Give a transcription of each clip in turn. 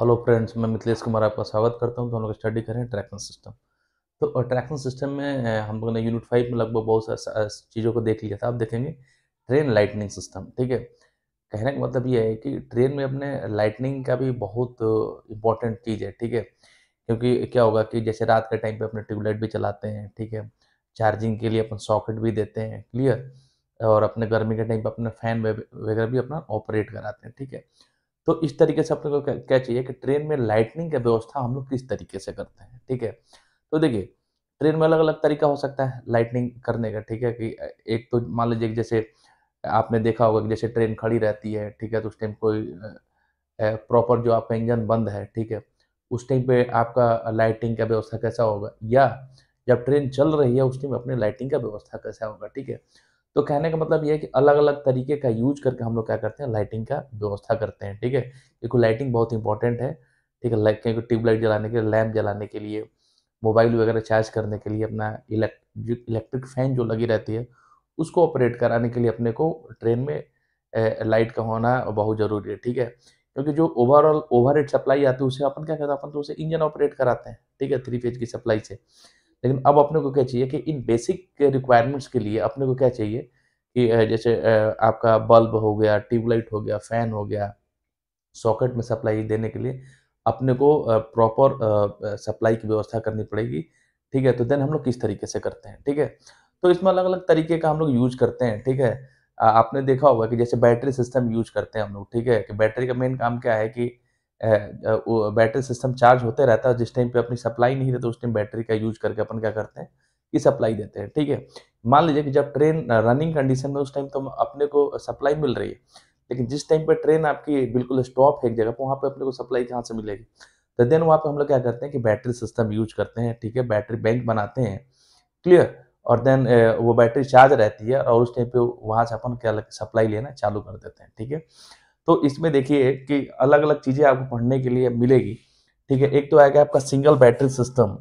Hello friends मैं मिथिलेश कुमार आपका स्वागत करता हूं तो हम लोग स्टडी करें अट्रैक्शन सिस्टम तो अट्रैक्शन सिस्टम में हम लोगों ने यूनिट फाइव में लगभग बहुत सारी चीज़ों को देख लिया था आप देखेंगे ट्रेन लाइटनिंग सिस्टम ठीक है कहने का मतलब ये है कि ट्रेन में अपने लाइटनिंग का भी बहुत इंपॉर्टेंट चीज़ है ठीक है क्योंकि क्या होगा कि जैसे रात के टाइम पर अपने ट्यूबलाइट भी चलाते हैं ठीक है चार्जिंग के लिए अपन सॉकेट भी देते हैं क्लियर और अपने गर्मी के टाइम पर अपने फ़ैन वगैरह भी अपना ऑपरेट कराते हैं ठीक है तो इस तरीके से अपने को क्या, क्या चाहिए कि ट्रेन में लाइटनिंग का व्यवस्था हम लोग किस तरीके से करते हैं ठीक है तो देखिए ट्रेन में अलग अलग तरीका हो सकता है लाइटनिंग करने का ठीक है कि एक तो मान लीजिए जैसे आपने देखा होगा कि जैसे ट्रेन खड़ी रहती है ठीक है तो उस टाइम कोई प्रॉपर जो आपका इंजन बंद है ठीक है उस टाइम पे आपका लाइटिंग का व्यवस्था कैसा होगा या जब ट्रेन चल रही है उस टाइम अपने लाइटिंग का व्यवस्था कैसा होगा ठीक है तो कहने का मतलब ये है कि अलग अलग तरीके का यूज करके हम लोग क्या करते हैं लाइटिंग का व्यवस्था करते हैं ठीक है देखो लाइटिंग बहुत इंपॉर्टेंट है ठीक है क्योंकि ट्यूबलाइट जलाने के लिए लैम्प जलाने के लिए मोबाइल वगैरह चार्ज करने के लिए अपना इलेक्ट्रिक इलेक्ट्रिक फैन जो लगी रहती है उसको ऑपरेट कराने के लिए अपने को ट्रेन में लाइट का होना बहुत ज़रूरी है ठीक है क्योंकि जो ओवरऑल ओवर सप्लाई आती है उसे अपन क्या कहते हैं अपन तो उसे इंजन ऑपरेट कराते हैं ठीक है थ्री फेज की सप्लाई से लेकिन अब अपने को क्या चाहिए कि इन बेसिक रिक्वायरमेंट्स के लिए अपने को क्या चाहिए कि जैसे आपका बल्ब हो गया ट्यूबलाइट हो गया फैन हो गया सॉकेट में सप्लाई देने के लिए अपने को प्रॉपर सप्लाई की व्यवस्था करनी पड़ेगी ठीक है तो देन हम लोग किस तरीके से करते हैं ठीक है तो इसमें अलग अलग तरीके का हम लोग यूज करते हैं ठीक है आपने देखा होगा कि जैसे बैटरी सिस्टम यूज करते हैं हम लोग ठीक है कि बैटरी का मेन काम क्या है कि बैटरी सिस्टम चार्ज होते रहता है जिस टाइम पे अपनी सप्लाई नहीं रहती उस टाइम बैटरी का यूज करके अपन क्या करते हैं कि सप्लाई देते हैं ठीक है मान लीजिए कि जब ट्रेन रनिंग कंडीशन में उस टाइम तो अपने को सप्लाई मिल रही है लेकिन जिस टाइम पर ट्रेन आपकी बिल्कुल स्टॉप है एक जगह पर वहाँ पर अपने को सप्लाई कहाँ से मिलेगी तो देन वहाँ पर हम लोग क्या करते हैं कि बैटरी सिस्टम यूज करते हैं ठीक है बैटरी बैंक बनाते हैं क्लियर और देन वो बैटरी चार्ज रहती है और उस टाइम पे वहाँ से अपन क्या सप्लाई लेना चालू कर देते हैं ठीक है तो इसमें देखिए कि अलग अलग चीज़ें आपको पढ़ने के लिए मिलेगी ठीक है एक तो आएगा आपका सिंगल बैटरी सिस्टम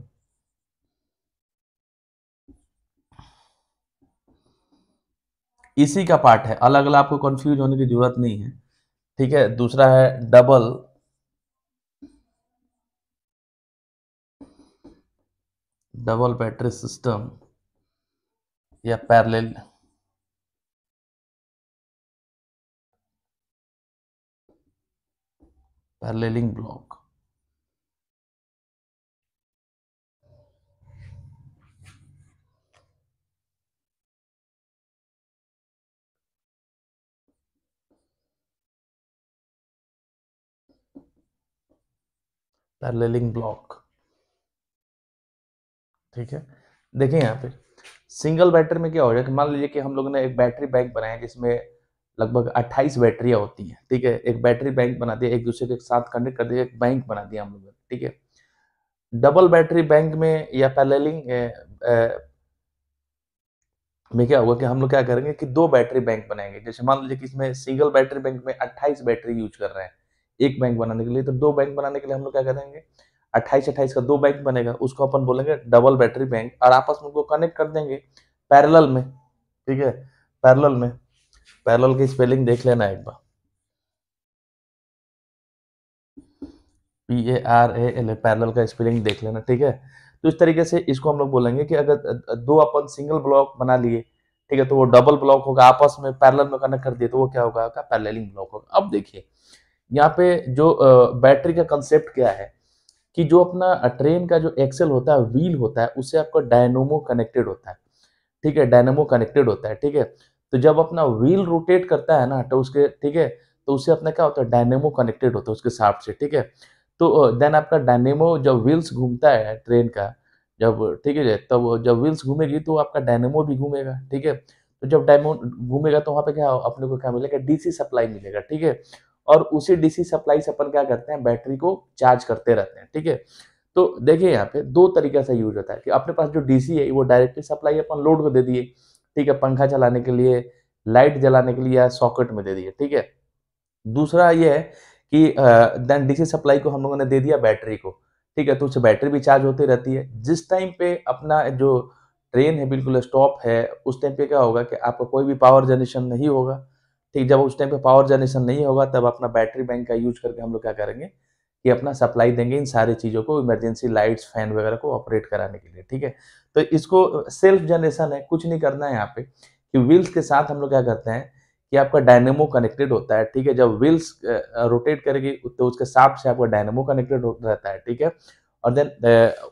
इसी का पार्ट है अलग अलग आपको कंफ्यूज होने की जरूरत नहीं है ठीक है दूसरा है डबल डबल बैटरी सिस्टम या parallel paralleling block paralleling block ठीक है देखिए यहाँ पे सिंगल बैटरी में क्या हो जाएगा मान लीजिए कि हम लोगों ने एक बैटरी बैंक बनाया जिसमें लगभग 28 बैटरियाँ होती हैं ठीक है एक बैटरी बैंक बना दिया एक दूसरे के साथ कनेक्ट कर दिया एक बैंक बना दिया हम ने ठीक है डबल बैटरी बैंक में या पैरेलिंग में क्या होगा कि हम लोग क्या करेंगे कि दो बैटरी बैंक बनाएंगे जैसे मान लीजिए कि इसमें सिंगल बैटरी बैंक में 28 बैटरी यूज कर रहे हैं एक बैंक बनाने के लिए तो दो बैंक बनाने के लिए हम लोग क्या करेंगे अट्ठाईस अट्ठाईस का दो बैंक बनेगा उसको अपन बोलेंगे डबल बैटरी बैंक और आपस में उनको कनेक्ट कर देंगे पैरल में ठीक है पैरल में पैरल की स्पेलिंग देख लेना एक बार P A R A L A parallel का स्पेलिंग देख लेना ठीक है तो इस तरीके से इसको हम लोग बोलेंगे कि अगर दो अपन सिंगल ब्लॉक बना लिए ठीक है तो वो डबल ब्लॉक होगा आपस में पैरल में कनेक्ट कर दिए तो वो क्या होगा आपका पैरलिंग ब्लॉक होगा अब देखिए यहाँ पे जो बैटरी का कंसेप्ट क्या है कि जो अपना ट्रेन का जो एक्सेल होता है व्हील होता है उससे आपका डायनोमो कनेक्टेड होता है ठीक है डायनोमो कनेक्टेड होता है ठीक है तो जब अपना व्हील रोटेट करता है ना तो उसके ठीक है तो उससे अपना क्या होता है डायनेमो कनेक्टेड होता है उसके साफ से ठीक है तो देन आपका डायनेमो जब व्हील्स घूमता है ट्रेन का जब ठीक है तब जब व्हील्स घूमेगी तो आपका डायनेमो भी घूमेगा ठीक है तो जब डायमो घूमेगा तो वहाँ पे क्या अपने को क्या मिलेगा डीसी सप्लाई मिलेगा ठीक है और उसी डीसी सप्लाई से अपन क्या करते हैं बैटरी को चार्ज करते रहते हैं ठीक है तो देखिए यहाँ पे दो तरीका से यूज होता है कि अपने पास जो डीसी है वो डायरेक्टली सप्लाई अपन लोड को दे दिए ठीक है पंखा चलाने के लिए लाइट जलाने के लिए या सॉकेट में दे दिए ठीक है दूसरा ये है कि देन डीसी सप्लाई को हम लोगों ने दे दिया बैटरी को ठीक है तो उससे बैटरी भी चार्ज होती रहती है जिस टाइम पे अपना जो ट्रेन है बिल्कुल स्टॉप है उस टाइम पे क्या होगा कि आपका कोई भी पावर जनरेशन नहीं होगा ठीक जब उस टाइम पे पावर जनरेशन नहीं होगा तब अपना बैटरी बैंक का यूज करके हम लोग क्या करेंगे कि अपना सप्लाई देंगे इन सारी चीज़ों को इमरजेंसी लाइट्स फैन वगैरह को ऑपरेट कराने के लिए ठीक है तो इसको सेल्फ जनरेशन है कुछ नहीं करना है यहाँ पे कि व्हील्स के साथ हम लोग क्या करते हैं कि आपका डायनेमो कनेक्टेड होता है ठीक है जब व्हील्स रोटेट करेगी तो उसके हिसाब से आपका डायनेमो कनेक्टेड रहता है ठीक है और देन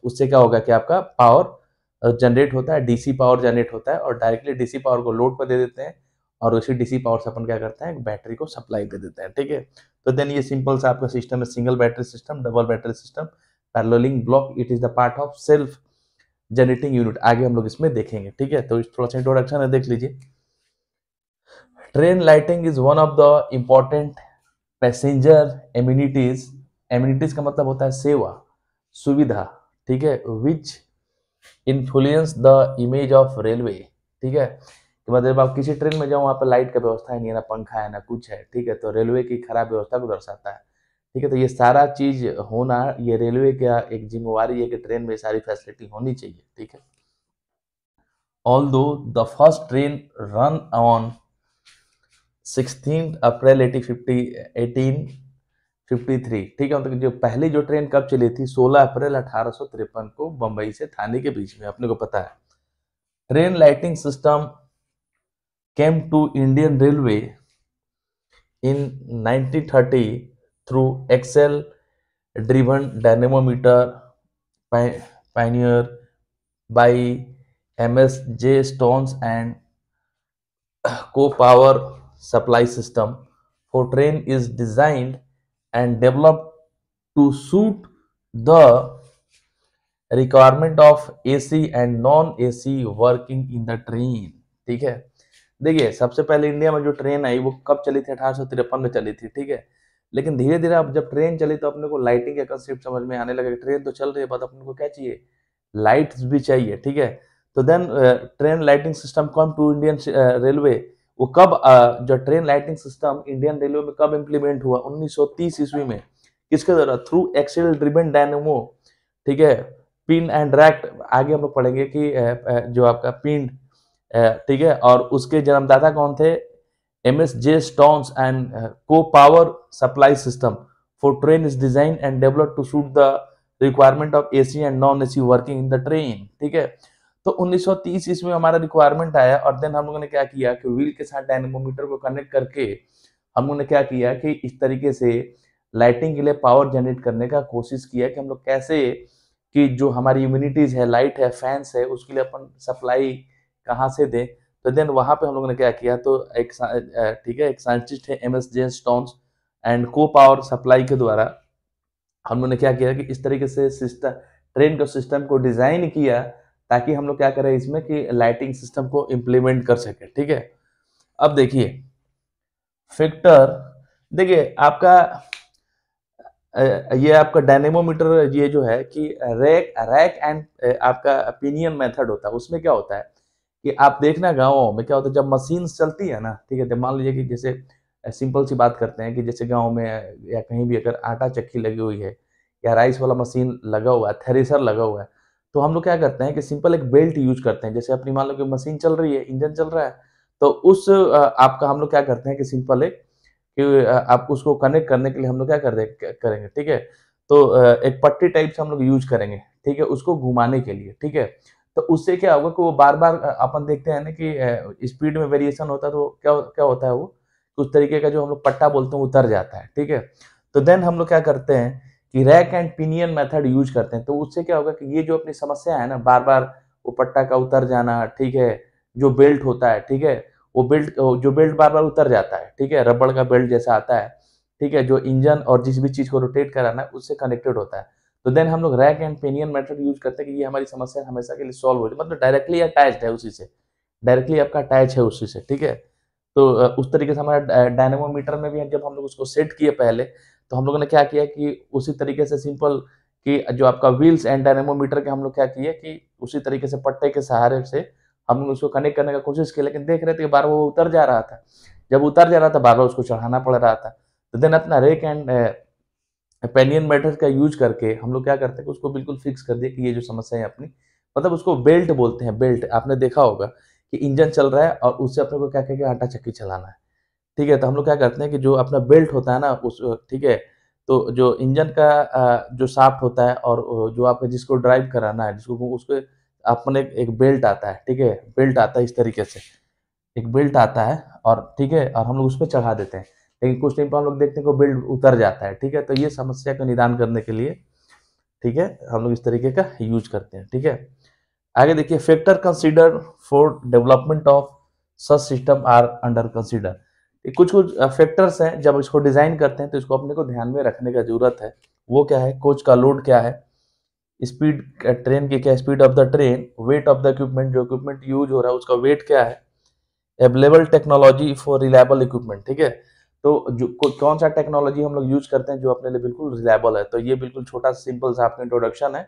उससे क्या होगा कि आपका पावर जनरेट होता है डीसी पावर जनरेट होता है और डायरेक्टली डीसी पावर को लोड पर दे देते हैं और उसी डीसी पावर से अपन क्या करते हैं बैटरी को सप्लाई कर देते हैं ठीक है तो देन ये सिंपल सा आपका सिस्टम है single battery system double battery system paralleling block it is the part of self generating unit आगे हम लोग इसमें देखेंगे ठीक है तो थोड़ा सा इंट्रोडक्शन है देख लीजिए train lighting is one of the important passenger amenities amenities का मतलब होता है सेवा सुविधा ठीक है which influence the image of railway ठीक है तो मतलब आप किसी ट्रेन में जाओ वहाँ पर लाइट का व्यवस्था है नहीं है ना पंखा है ना कुछ है ठीक है तो रेलवे की खराब व्यवस्था को दर्शाता है ठीक है तो ये सारा चीज़ होना ये रेलवे का एक जिम्मेवारी है कि ट्रेन में सारी फैसिलिटी होनी चाहिए ठीक है although the first train run on sixteen April eighty fifty eighteen fifty three ठीक है मतलब जो पहली जो ट्रेन कब चली थी सोलह अप्रैल अठारह को बम्बई से थाने के बीच में अपने को पता है train lighting system came to Indian Railway in 1930 through Excel driven dynamometer pioneer by M S J Stones and co-power supply system for train is designed and developed to suit the requirement of AC and non-AC working in the train. ठीक है देखिए सबसे पहले India में जो train आई वो कब चली थी अठारह में चली थी ठीक है लेकिन धीरे धीरे अब जब ट्रेन चली तो अपने को लाइटिंग का कंसेप्ट समझ में आने लगा ट्रेन तो चल रही है बात अपने को क्या चाहिए लाइट्स भी चाहिए ठीक है तो then train lighting system come to Indian railway वो कब जो train lighting system Indian railway में कब इम्प्लीमेंट हुआ 1930 ईस्वी में किसके द्वारा थ्रू एक्सेल ड्रिवन डायनेमो ठीक है पिन एंड रैक्ट आगे हम लोग पढ़ेंगे कि जो आपका पिंड ठीक है और उसके जन्मदाता कौन थे M S J Stones and co power supply system for train is design and develop to suit the requirement of A C and non A C working in the train ठीक है तो 1930 इसमें हमारा रिक्वायरमेंट आया और then हम लोगों ने क्या किया कि व्हील के साथ डायनेमोमीटर को कनेक्ट करके हम लोगों ने क्या किया कि इस तरीके से लाइटिंग के लिए पावर जनरेट करने का कोशिश किया कि हम लोग कैसे कि जो हमारी इम्यूनिटीज है लाइट है फैंस है उसके लिए अपन सप्लाई कहाँ से दें तो देन वहाँ पे हम लोगों ने क्या किया तो एक ठीक है एक साइंटिस्ट है M S J Stones and co power supply के द्वारा हम लोगों ने क्या किया कि इस तरीके से सिस्टम ट्रेन का सिस्टम को डिज़ाइन किया ताकि हम लोग क्या करें इसमें कि लाइटिंग सिस्टम को इम्प्लीमेंट कर सके ठीक है अब देखिए फैक्टर देखिए आपका ये आपका डायनेमोमीटर ये जो है कि रैक रैक एंड आपका ओपिनियन मेथड होता है उसमें क्या होता है कि आप देखना गाँव में क्या होता है जब मशीन चलती है ना ठीक है जब तो मान लीजिए कि जैसे सिंपल सी बात करते हैं कि जैसे गाँव में या कहीं भी अगर आटा चक्की लगी हुई है या राइस वाला मशीन लगा हुआ है थ्रेसर लगा हुआ है तो हम लोग क्या करते हैं कि सिंपल एक बेल्ट यूज करते हैं जैसे अपनी मान लो कि मशीन चल रही है इंजन चल रहा है तो उस आपका हम लोग क्या करते हैं कि सिंपल एक कि आप उसको कनेक्ट करने के लिए हम लोग क्या कर करेंगे ठीक है तो एक पट्टी टाइप से हम लोग यूज करेंगे ठीक है उसको घुमाने के लिए ठीक है तो उससे क्या होगा कि वो बार बार अपन देखते हैं ना कि स्पीड में वेरिएशन होता है तो क्या क्या होता है वो उस तरीके का जो हम लोग पट्टा बोलते हैं उतर जाता है ठीक है तो देन हम लोग क्या करते हैं कि rack and pinion method use करते हैं तो उससे क्या होगा कि ये जो अपनी समस्या है ना बार बार वो पट्टा का उतर जाना ठीक है जो बेल्ट होता है ठीक है वो बेल्ट जो बेल्ट बार बार उतर जाता है ठीक है रबड़ का बेल्ट जैसा आता है ठीक है जो इंजन और जिस भी चीज़ को रोटेट कराना है उससे कनेक्टेड होता है तो देन हम लोग rack and pinion method use करते हैं कि ये हमारी समस्या हमेशा के लिए सॉल्व हो जाए मतलब डायरेक्टली अटैच है उसी से डायरेक्टली आपका अटैच है उसी से ठीक है तो उस तरीके से हमारा डायनेमोमीटर में भी जब हम लोग उसको सेट किए पहले तो हम लोगों ने क्या किया कि उसी तरीके से सिंपल कि जो आपका व्हील्स एंड डायनेमोमीटर के हम लोग क्या किए कि उसी तरीके से पट्टे के सहारे से हम लोग उसको कनेक्ट करने का कोशिश की लेकिन देख रहे थे कि बार वो उतर जा रहा था जब उतर जा रहा था बार बार उसको चढ़ाना पड़ रहा था तो देन अपना रेक एंड पेनियन मेथड का यूज करके हम लोग क्या करते हैं उसको बिल्कुल फिक्स कर दिया कि ये जो समस्या है अपनी मतलब उसको बेल्ट बोलते हैं बेल्ट आपने देखा होगा कि इंजन चल रहा है और उससे अपने को क्या क्या, आटा चक्की चलाना है ठीक है तो हम लोग क्या करते हैं कि जो अपना बेल्ट होता है ना उस ठीक है तो जो इंजन का जो साफ्ट होता है और जो आपका जिसको ड्राइव कराना है जिसको उसको अपने एक बेल्ट आता है ठीक है बेल्ट आता है इस तरीके से एक बेल्ट आता है और ठीक है और हम लोग उस पर चढ़ा देते हैं लेकिन कुछ टाइम पर हम लोग देखते हैं बिल्ड उतर जाता है ठीक है तो ये समस्या का निदान करने के लिए ठीक है हम लोग इस तरीके का यूज करते हैं ठीक है आगे देखिए factor consider for development of such system are under consider कुछ कुछ फैक्टर्स हैं जब इसको डिज़ाइन करते हैं तो इसको अपने को ध्यान में रखने का जरूरत है वो क्या है कोच का लोड क्या है स्पीड ट्रेन की क्या speed of the train weight of the equipment जो इक्विपमेंट यूज हो रहा है उसका वेट क्या है available technology for reliable equipment ठीक है तो जो कौन सा टेक्नोलॉजी हम लोग यूज करते हैं जो अपने लिए बिल्कुल रिलायबल है तो ये बिल्कुल छोटा सिंपल सा आपका इंट्रोडक्शन है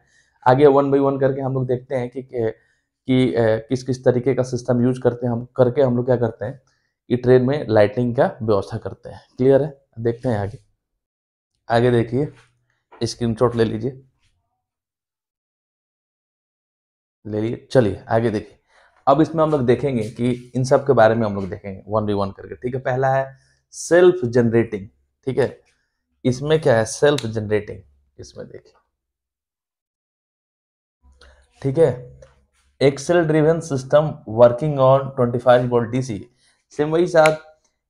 आगे वन बाई वन करके हम लोग देखते हैं कि, कि कि किस किस तरीके का सिस्टम यूज करते हैं हम करके हम लोग क्या करते हैं कि ट्रेन में लाइटिंग का व्यवस्था करते हैं क्लियर है देखते हैं आगे आगे देखिए स्क्रीनशॉट ले लीजिए ले लिए चलिए आगे देखिए अब इसमें हम लोग देखेंगे कि इन सब के बारे में हम लोग देखेंगे वन बाई वन करके ठीक है पहला है सेल्फ जनरेटिंग ठीक है इसमें क्या है सेल्फ जनरेटिंग इसमें देखिए ठीक है axle driven system working on 25 five volt DC same वही साथ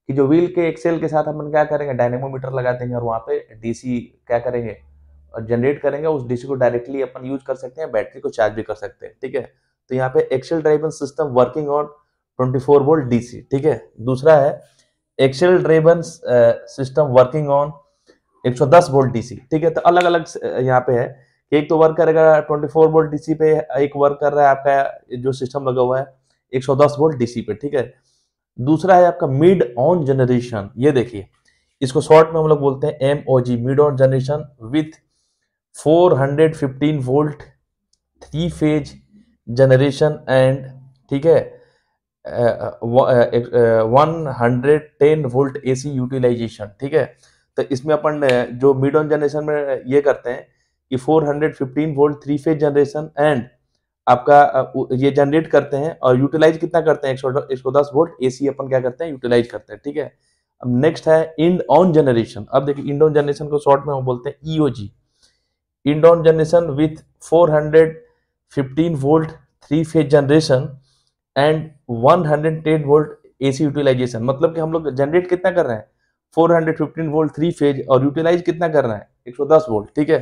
कि जो व्हील के एक्सेल के साथ हम क्या करेंगे डायनेमोमीटर लगा देंगे और वहां पे डीसी क्या करेंगे और जनरेट करेंगे उस डीसी को डायरेक्टली अपन यूज कर सकते हैं बैटरी को चार्ज भी कर सकते हैं ठीक है तो यहाँ पे axle driven system working on 24 four volt DC ठीक है दूसरा है axle driven system working on 110 volt DC ठीक है तो अलग अलग uh, यहाँ पे है एक तो वर्क करेगा 24 वोल्ट डीसी पे एक वर्क कर रहा है आपका जो सिस्टम लगा हुआ है 110 वोल्ट डीसी पे ठीक है दूसरा है आपका मिड ऑन जनरेशन ये देखिए इसको शॉर्ट में हम लोग बोलते हैं M O G mid on generation with 415 volt three phase generation and ठीक है one hundred ten volt AC utilisation ठीक है तो इसमें अपन जो मिड ऑन जनरेशन में ये करते हैं कि four hundred fifteen volt three phase generation and आपका ये जनरेट करते हैं और यूटिलाइज कितना करते हैं एक सौ दस वोल्ट ए सी अपन क्या करते हैं यूटिलाइज करते हैं ठीक है अब नेक्स्ट है इंड ऑन जनरेशन अब देखिए इंड ऑन जनरेशन को शॉर्ट में हम बोलते हैं EOG end on generation with four hundred fifteen volt three phase generation and 110 hundred volt AC utilisation मतलब कि हम लोग जनरेट कितना कर रहे हैं 415 वोल्ट थ्री फेज और यूटिलाइज कितना कर रहे हैं 110 वोल्ट ठीक है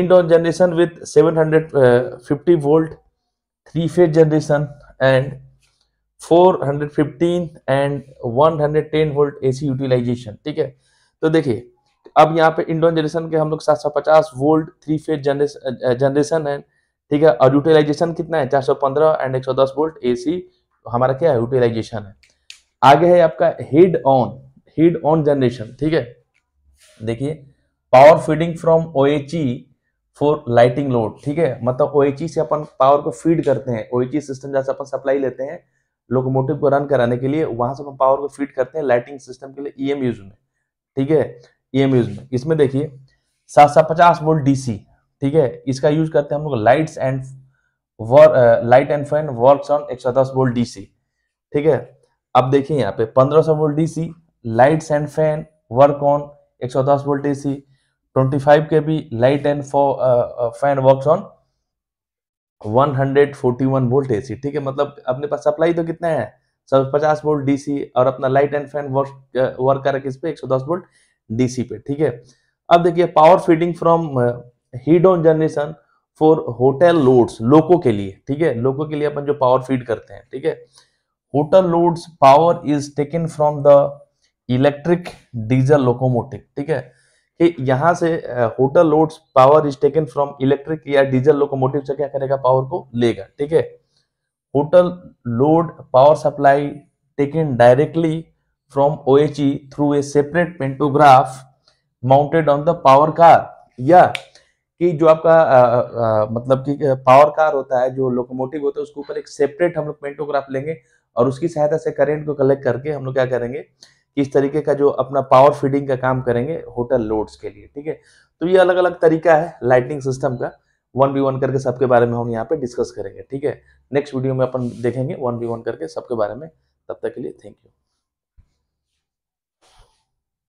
end on generation with 750 volt three phase generation and 415 and 110 volt AC utilisation ठीक है तो देखिए अब यहाँ पे इंडोन जनरेशन के हम लोग 750 volt three phase generation and ठीक है और यूटिलाइजेशन कितना है 415 एंड 110 वोल्ट एसी हमारा क्या है यूटिलाइजेशन है आगे है आपका head on head on generation ठीक है देखिए पावर फीडिंग फ्रॉम ओ फॉर लाइटिंग लोड ठीक है मतलब ओ e से अपन पावर को फीड करते हैं ओ सिस्टम जैसे से अपन सप्लाई लेते हैं लोकोमोटिव को रन कराने के लिए वहां से अपन पावर को फीड करते हैं लाइटिंग सिस्टम के लिए ई e में ठीक है ई e में इसमें देखिए सात सौ पचास वोल्ट डीसी ठीक है इसका यूज करते हैं हम लोग lights and light and fan work on एक सौ दस वोल्ट डीसी ठीक है अब देखिए यहाँ पे पंद्रह सौ volt DC lights and fan work on एक सौ दस वोल्ट डीसी ट्वेंटी फाइव के भी light and fan work on 141 volt AC ठीक है मतलब अपने पास सप्लाई तो कितना है सब 50 वोल्ट डीसी और अपना light and fan work work कर रहा है किस पे 110 वोल्ट डीसी पे ठीक है अब देखिए power feeding from head on generation for hotel loads loco के लिए ठीक है लोको के लिए अपन जो पावर फीड करते हैं ठीक है hotel loads power is taken from the electric diesel locomotive ठीक है कि से hotel loads power is taken from electric या डीजल लोकोमोटिव से क्या करेगा पावर को लेगा ठीक है hotel load power supply taken directly from ओ through a separate pantograph mounted on the power car या yeah. कि जो आपका आ, आ, मतलब कि पावर कार होता है जो लोकोमोटिव होता है उसके ऊपर एक सेपरेट हम लोग पेंटोग्राफ लेंगे और उसकी सहायता से करेंट को कलेक्ट करके हम लोग क्या करेंगे कि इस तरीके का जो अपना पावर फीडिंग का काम करेंगे होटल लोड्स के लिए ठीक है तो ये अलग अलग तरीका है लाइटिंग सिस्टम का वन बी वन करके सबके बारे में हम यहाँ पे डिस्कस करेंगे ठीक है नेक्स्ट वीडियो में अपन देखेंगे वन बी वन करके सबके बारे में तब तक के लिए थैंक यू